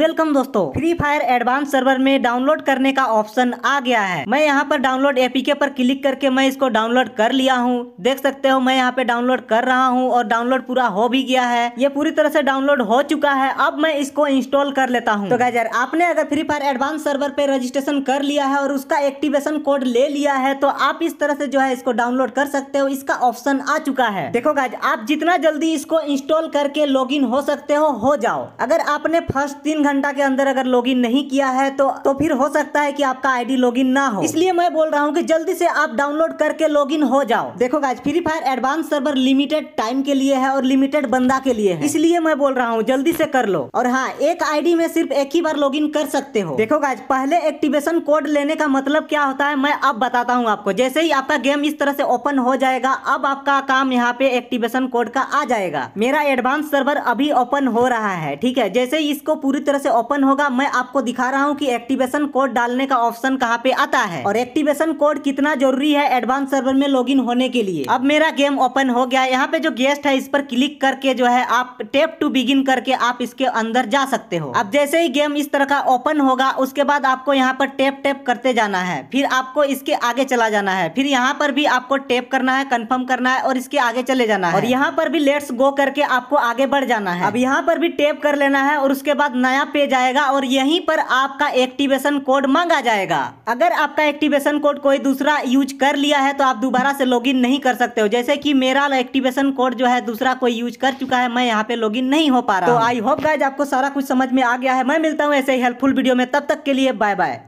welcome दोस्तों free fire advance server में download करने का ऑप्शन आ गया है मैं यहाँ पर डाउनलोड एपीके पर क्लिक करके मैं इसको डाउनलोड कर लिया हूँ देख सकते हो मैं यहाँ पे डाउनलोड कर रहा हूँ और डाउनलोड पूरा हो भी गया है ये पूरी तरह से डाउनलोड हो चुका है अब मैं इसको इंस्टॉल कर लेता हूँ तो गाजर आपने अगर फ्री फायर एडवांस सर्वर पे रजिस्ट्रेशन कर लिया है और उसका एक्टिवेशन कोड ले लिया है तो आप इस तरह से जो है इसको डाउनलोड कर सकते हो इसका ऑप्शन आ चुका है देखो गाज आप जितना जल्दी इसको इंस्टॉल करके लॉग हो सकते हो हो जाओ अगर आपने फर्स्ट तीन घंटा के अंदर अगर लॉगिन नहीं किया है तो तो फिर हो सकता है कि आपका आईडी लॉगिन ना हो इसलिए मैं बोल रहा हूँ कि जल्दी से आप डाउनलोड करके लॉगिन हो जाओ देखो guys free fire advance server limited time के लिए है और लिमिटेड बंदा के लिए है इसलिए मैं बोल रहा हूँ जल्दी से कर लो और हाँ एक आई में सिर्फ एक ही बार लॉग कर सकते हो देखो गाइज पहले एक्टिवेशन कोड लेने का मतलब क्या होता है मैं अब बताता हूँ आपको जैसे ही आपका गेम इस तरह से ओपन हो जाएगा अब आपका काम यहाँ पे एक्टिवेशन कोड का आ जाएगा मेरा एडवांस सर्वर अभी ओपन हो रहा है ठीक है जैसे इसको पूरी तरह से ओपन होगा मैं आपको दिखा रहा हूँ कि एक्टिवेशन कोड डालने का ऑप्शन कहाँ पे आता है और एक्टिवेशन कोड कितना जरूरी है एडवांस सर्वर में लॉग होने के लिए अब मेरा गेम ओपन हो गया यहाँ पे जो गेस्ट है इस पर क्लिक करके जो है आप टेप टू बिगिन करके आप इसके अंदर जा सकते हो अब जैसे ही गेम इस तरह का ओपन होगा उसके बाद आपको यहाँ पर टेप टेप करते जाना है फिर आपको इसके आगे चला जाना है फिर यहाँ पर भी आपको टेप करना है कंफर्म करना है और इसके आगे चले जाना है और यहाँ पर भी लेट्स गो करके आपको आगे बढ़ जाना है अब यहाँ पर भी टेप कर लेना है और उसके बाद नया पे जाएगा और यहीं पर आपका एक्टिवेशन कोड मांगा जाएगा अगर आपका एक्टिवेशन कोड कोई दूसरा यूज कर लिया है तो आप दोबारा से लॉगिन नहीं कर सकते हो जैसे कि मेरा एक्टिवेशन कोड जो है दूसरा कोई यूज कर चुका है मैं यहाँ पे लॉगिन नहीं हो पा रहा तो आई होप गाइज आपको सारा कुछ समझ में आ गया है मैं मिलता हूँ ऐसे ही हेल्पफुल वीडियो में तब तक के लिए बाय बाय